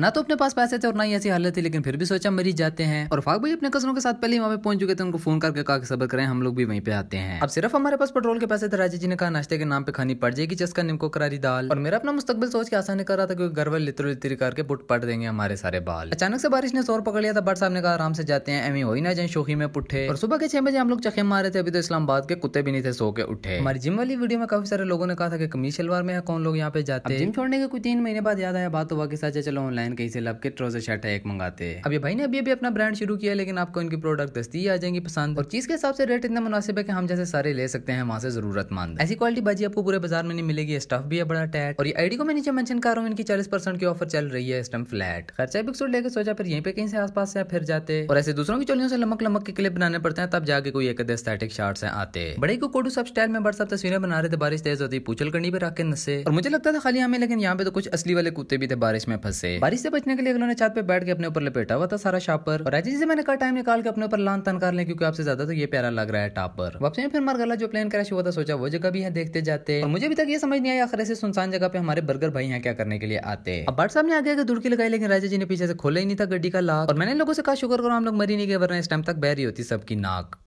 ना तो अपने पास पैसे थे और ना ही ऐसी हालत थी लेकिन फिर भी सोचा मरीज जाते हैं और फाक भाई अपने कजनों के साथ पहले वहाँ पे पहुंच चुके थे उनको फोन करके कहा कि सबर करें हम लोग भी वहीं पे आते हैं अब सिर्फ हमारे पास पेट्रोल के पैसे थे राजा जी ने कहा नाश्ते के नाम पे खानी पड़ जाएगी चस्का निमको करारी दाल और मेरा अपना मुस्तबिल सोच के आसान कर रहा था क्योंकि घर वाले लित्र लित्र करके पुट पट देंगे हमारे सारे बाल अचानक से बारिश ने सौर पकड़ लिया था बट साहब ने कहा आराम से जाते हैं एमी हो ही ना जाए शोखी में पुठे और सुबह के छह बजे हम लोग चखे मारे थे अभी तो इस्लामाबाद के कुत्ते भी नहीं थे सो के उठे हमारी जिम वाली वीडियो में काफी सारे लोगों ने कहा था कि कमी शलवार में कौन लोग यहाँ पे जाते हैं जिम छोड़ने के कुछ तीन महीने बाद याद आया बात तो कि साझा चलो ऑनलाइन डिजाइन कहीं से लब के ट्रोजर शर्ट है एक मंगाते हैं अब ये भाई ने अभी अभी अपना ब्रांड शुरू किया लेकिन आपको इनकी प्रोडक्ट दस्ती आ जाएंगी पसंद और चीज के हिसाब से रेट इतना मुनासिब है कि हम जैसे सारे ले सकते हैं वहाँ से जरूरतमंद ऐसी क्वालिटी बाजी आपको पूरे बाजार में नहीं मिलेगी स्टफ भी है बड़ा टैट और ये आईडी को मैं नीचे मेंशन कर रहा हूँ इनकी चालीस परसेंट की ऑफर चल रही है इस टाइम फ्लैट खर्चा भी लेकर सोचा फिर यहीं पे कहीं से आसपास से फिर जाते और ऐसे दूसरों की चोलियों से लमक लमक के क्लिप बनाने पड़ते हैं तब जाके कोई एक शार्ट से आते बड़े को कोडू सब स्टाइल में सब तस्वीरें बना रहे थे बारिश तेज होती पूछल कंडी पे रख के नसे और मुझे लगता था खाली हमें लेकिन यहाँ पे तो कुछ असली वाले कुत्ते भी थे बारिश में फंसे बारिश से बचने के लिए अगलों ने छत पे बैठ के अपने ऊपर लपेटा हुआ था सारा शापर और राजी से मैंने कहा टाइम निकाल के अपने ऊपर लान तन कर लें क्योंकि आपसे ज्यादा तो ये प्यारा लग रहा है टापर वापस में फिर मार गला जो प्लेन क्रैश हुआ था सोचा वो जगह भी है देखते जाते और मुझे अभी तक ये समझ नहीं आया आखिर ऐसे सुनसान जगह पे हमारे बर्गर भाई यहाँ क्या करने के लिए आते अब बाट साहब ने आगे आगे दुड़की लगाई लेकिन राजा जी ने पीछे से खोला ही नहीं था गड्डी का लाख और मैंने लोगों से कहा शुक्र करो हम लोग मरी नहीं गए वरना इस टाइम तक बह रही होती सबकी नाक